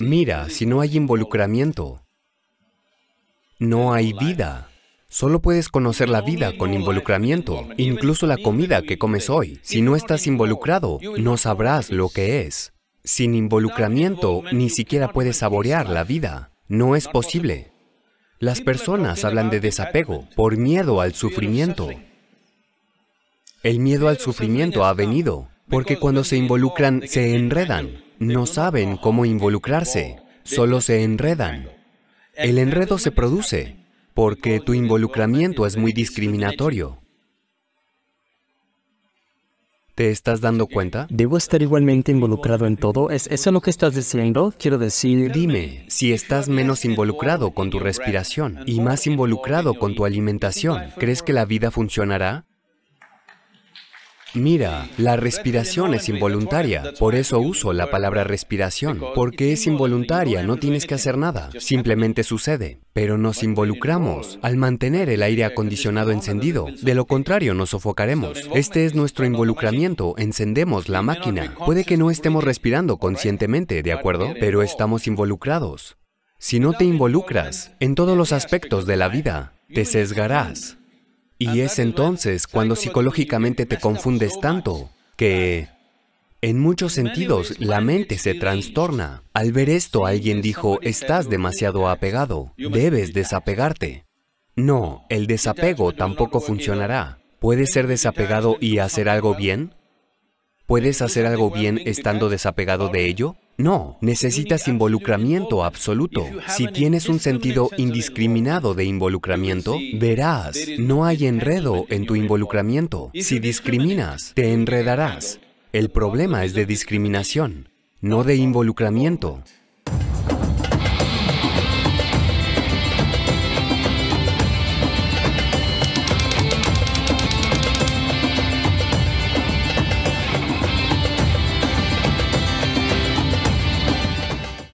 Mira, si no hay involucramiento, no hay vida. Solo puedes conocer la vida con involucramiento, incluso la comida que comes hoy. Si no estás involucrado, no sabrás lo que es. Sin involucramiento, ni siquiera puedes saborear la vida. No es posible. Las personas hablan de desapego por miedo al sufrimiento. El miedo al sufrimiento ha venido, porque cuando se involucran, se enredan no saben cómo involucrarse, solo se enredan. El enredo se produce porque tu involucramiento es muy discriminatorio. ¿Te estás dando cuenta? ¿Debo estar igualmente involucrado en todo? ¿Es eso lo que estás diciendo? Quiero decir... Dime, si estás menos involucrado con tu respiración y más involucrado con tu alimentación, ¿crees que la vida funcionará? Mira, la respiración es involuntaria, por eso uso la palabra respiración, porque es involuntaria, no tienes que hacer nada, simplemente sucede. Pero nos involucramos al mantener el aire acondicionado encendido, de lo contrario nos sofocaremos. Este es nuestro involucramiento, encendemos la máquina. Puede que no estemos respirando conscientemente, ¿de acuerdo? Pero estamos involucrados. Si no te involucras en todos los aspectos de la vida, te sesgarás. Y es entonces cuando psicológicamente te confundes tanto que en muchos sentidos la mente se trastorna. Al ver esto alguien dijo, estás demasiado apegado, debes desapegarte. No, el desapego tampoco funcionará. ¿Puedes ser desapegado y hacer algo bien? ¿Puedes hacer algo bien estando desapegado de ello? No, necesitas involucramiento absoluto. Si tienes un sentido indiscriminado de involucramiento, verás, no hay enredo en tu involucramiento. Si discriminas, te enredarás. El problema es de discriminación, no de involucramiento.